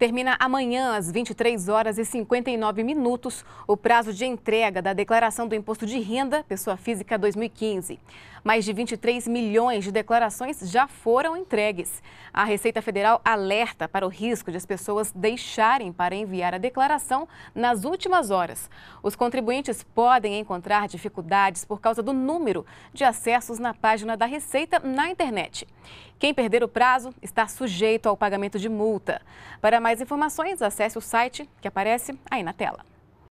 Termina amanhã, às 23 horas e 59 minutos, o prazo de entrega da declaração do Imposto de Renda Pessoa Física 2015. Mais de 23 milhões de declarações já foram entregues. A Receita Federal alerta para o risco de as pessoas deixarem para enviar a declaração nas últimas horas. Os contribuintes podem encontrar dificuldades por causa do número de acessos na página da Receita na internet. Quem perder o prazo está sujeito ao pagamento de multa. Para mais mais informações, acesse o site que aparece aí na tela.